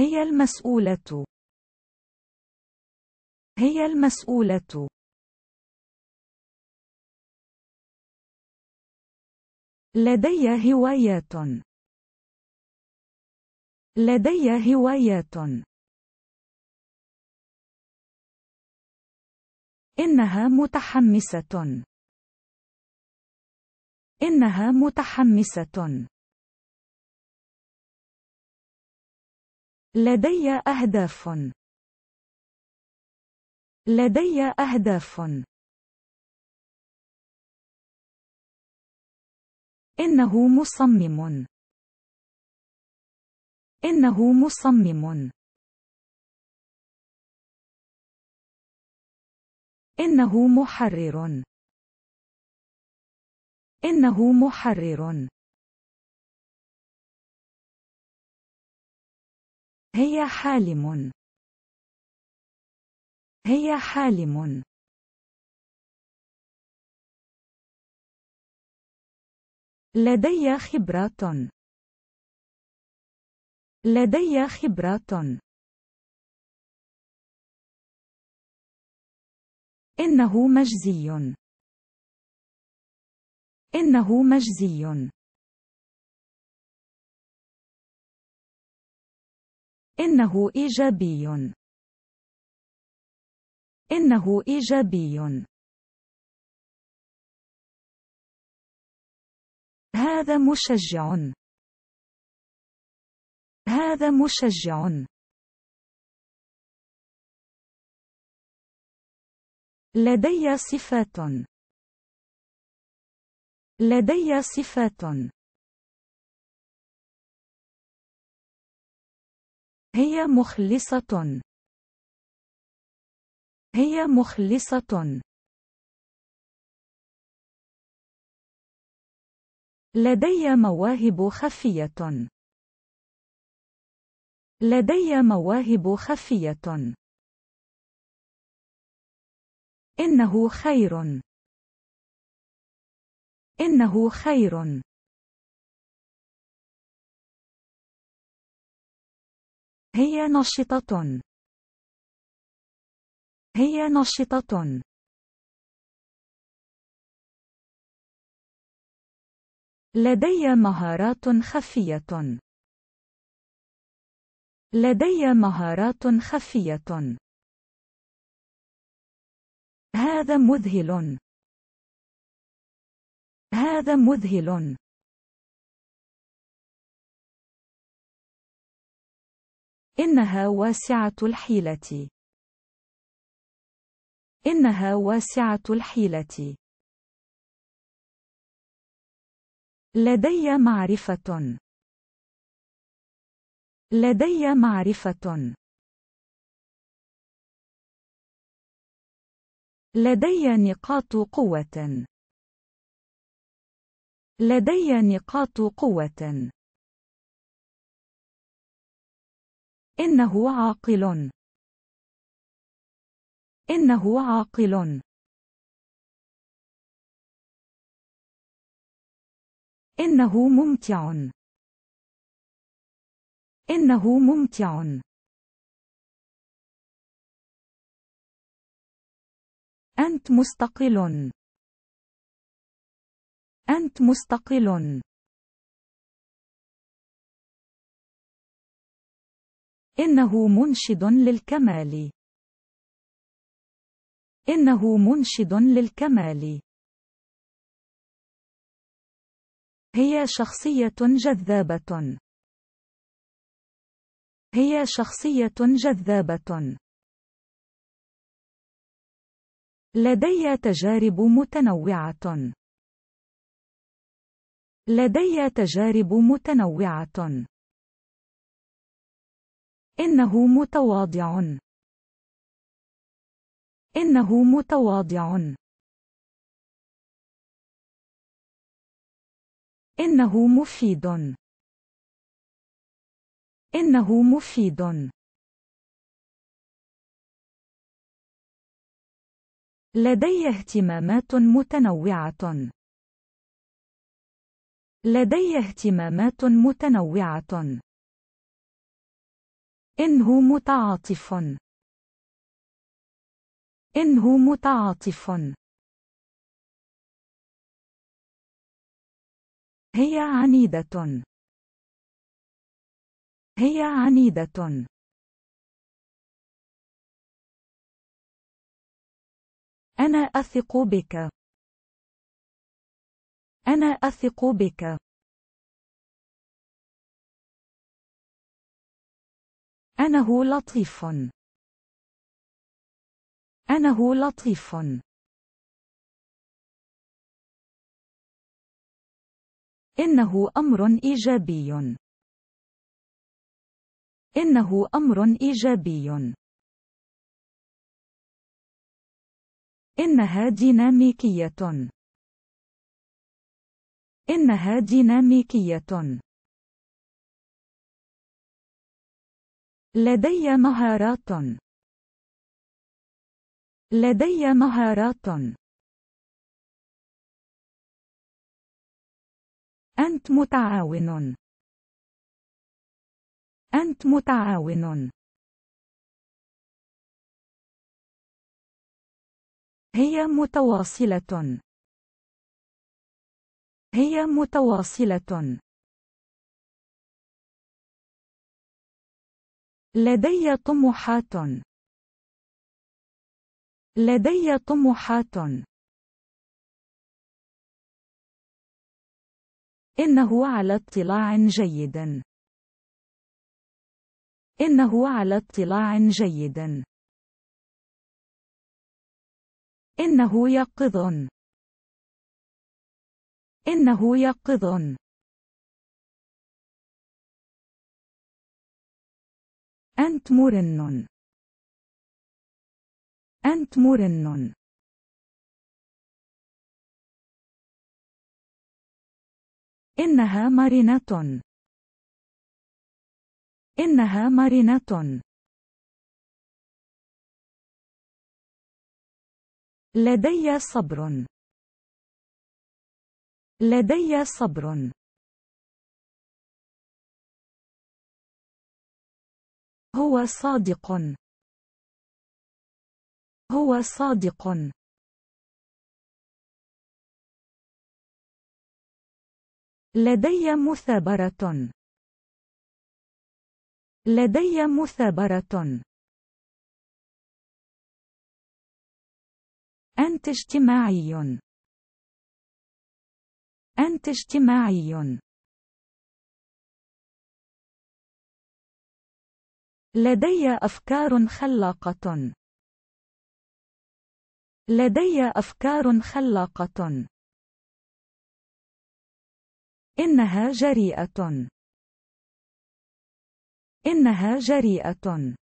هي المسؤولة هي المسؤولة لدي هواية لدي هواية إنها متحمسة إنها متحمسة لدي أهداف. لدي أهداف. إنه مصمم. إنه مصمم. إنه محرر. إنه محرر. هي حالم هي حالم لدي خبرات لدي خبرات إنه مجزي إنه مجزي إنه إيجابي. إنه إيجابي. هذا مشجع. هذا مشجع. لدي صفات. لدي صفات. هي مخلصة هي مخلصة لدي مواهب خفية لدي مواهب خفية إنه خير إنه خير هي نشطة. هي نشطة. لدي مهارات خفية. لدي مهارات خفية. هذا مذهل. هذا مذهل. إنها واسعة الحيلة. إنها واسعة الحيلة. لدي معرفة. لدي معرفة. لدي نقاط قوة. لدي نقاط قوة. إنه عاقل. إنه عاقل. إنه ممتع. إنه ممتع. أنت مستقل. أنت مستقل. إنه منشد للكمال. إنه منشد للكمال. هي شخصية جذابة. هي شخصية جذابة. لدي تجارب متنوعة. لدي تجارب متنوعة. إنه متواضع. إنه متواضع. إنه مفيد. إنه مفيد. لدي اهتمامات متنوعة. لدي اهتمامات متنوعة. إنه متعاطف إنه متعاطف هي عنيدة هي عنيدة أنا أثق بك أنا أثق بك أنه لطيف. أنه لطيف. إنه أمر إيجابي. إنه أمر إيجابي. إنها ديناميكية. إنها ديناميكية. لدي مهارات. لدي مهارات. أنت متعاون. أنت متعاون. هي متواصلة. هي متواصلة. لدي طموحات لدي طموحات إنه على اطلاع جيد إنه على اطلاع جيد إنه يقظ إنه يقظ أنت مرن أنت مرن إنها مرنة إنها مرنة لدي صبر لدي صبر هو صادق هو صادق لدي مثابرة لدي مثابرة أنت اجتماعي أنت اجتماعي لدي أفكار خلاقة. لدي أفكار خلاقة. إنها جريئة. إنها جريئة.